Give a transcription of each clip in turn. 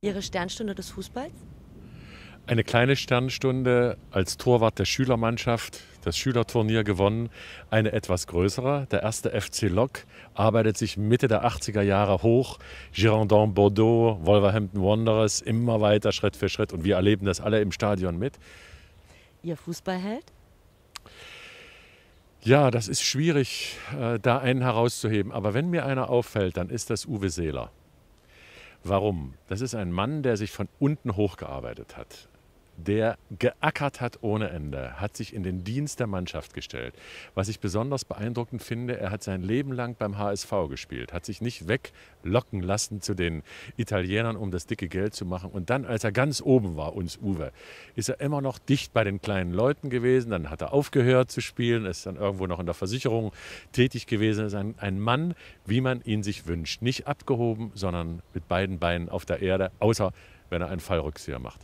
Ihre Sternstunde des Fußballs? Eine kleine Sternstunde als Torwart der Schülermannschaft, das Schülerturnier gewonnen. Eine etwas größere, der erste FC Lok, arbeitet sich Mitte der 80er Jahre hoch. Girondin Bordeaux, Wolverhampton Wanderers, immer weiter Schritt für Schritt. Und wir erleben das alle im Stadion mit. Ihr Fußballheld? Ja, das ist schwierig, äh, da einen herauszuheben. Aber wenn mir einer auffällt, dann ist das Uwe Seeler. Warum? Das ist ein Mann, der sich von unten hochgearbeitet hat der geackert hat ohne Ende, hat sich in den Dienst der Mannschaft gestellt. Was ich besonders beeindruckend finde, er hat sein Leben lang beim HSV gespielt, hat sich nicht weglocken lassen zu den Italienern, um das dicke Geld zu machen. Und dann, als er ganz oben war, uns Uwe, ist er immer noch dicht bei den kleinen Leuten gewesen. Dann hat er aufgehört zu spielen, ist dann irgendwo noch in der Versicherung tätig gewesen. Er Ist ein, ein Mann, wie man ihn sich wünscht. Nicht abgehoben, sondern mit beiden Beinen auf der Erde, außer wenn er einen Fallrückzieher macht.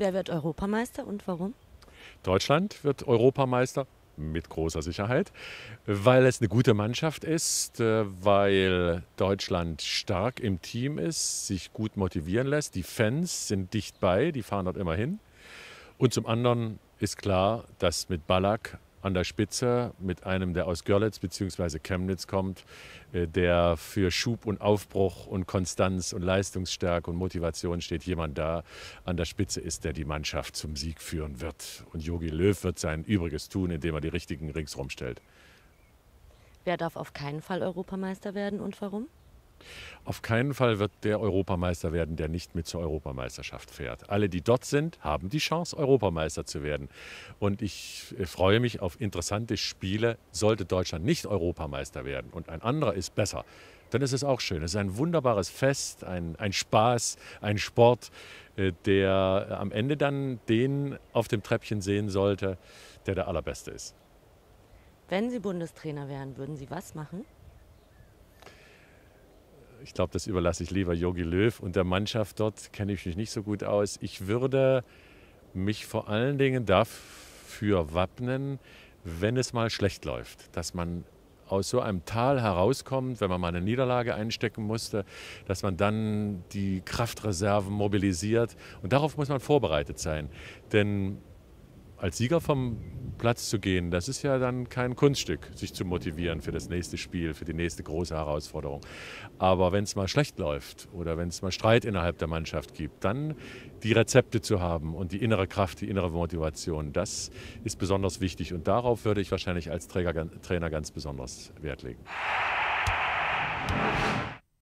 Wer wird Europameister und warum? Deutschland wird Europameister mit großer Sicherheit, weil es eine gute Mannschaft ist, äh, weil Deutschland stark im Team ist, sich gut motivieren lässt. Die Fans sind dicht bei, die fahren dort immer hin. Und zum anderen ist klar, dass mit Ballack an der Spitze mit einem, der aus Görlitz bzw. Chemnitz kommt, äh, der für Schub und Aufbruch und Konstanz und Leistungsstärke und Motivation steht, jemand da an der Spitze ist, der die Mannschaft zum Sieg führen wird. Und Jogi Löw wird sein Übriges tun, indem er die richtigen ringsrum stellt. Wer darf auf keinen Fall Europameister werden und warum? Auf keinen Fall wird der Europameister werden, der nicht mit zur Europameisterschaft fährt. Alle, die dort sind, haben die Chance, Europameister zu werden. Und ich äh, freue mich auf interessante Spiele, sollte Deutschland nicht Europameister werden und ein anderer ist besser. Dann ist es auch schön. Es ist ein wunderbares Fest, ein, ein Spaß, ein Sport, äh, der am Ende dann den auf dem Treppchen sehen sollte, der der Allerbeste ist. Wenn Sie Bundestrainer wären, würden Sie was machen? ich glaube, das überlasse ich lieber Jogi Löw und der Mannschaft dort kenne ich mich nicht so gut aus. Ich würde mich vor allen Dingen dafür wappnen, wenn es mal schlecht läuft, dass man aus so einem Tal herauskommt, wenn man mal eine Niederlage einstecken musste, dass man dann die Kraftreserven mobilisiert. Und darauf muss man vorbereitet sein. Denn als Sieger vom Platz zu gehen, das ist ja dann kein Kunststück, sich zu motivieren für das nächste Spiel, für die nächste große Herausforderung. Aber wenn es mal schlecht läuft oder wenn es mal Streit innerhalb der Mannschaft gibt, dann die Rezepte zu haben und die innere Kraft, die innere Motivation, das ist besonders wichtig. Und darauf würde ich wahrscheinlich als Träger, Trainer ganz besonders Wert legen.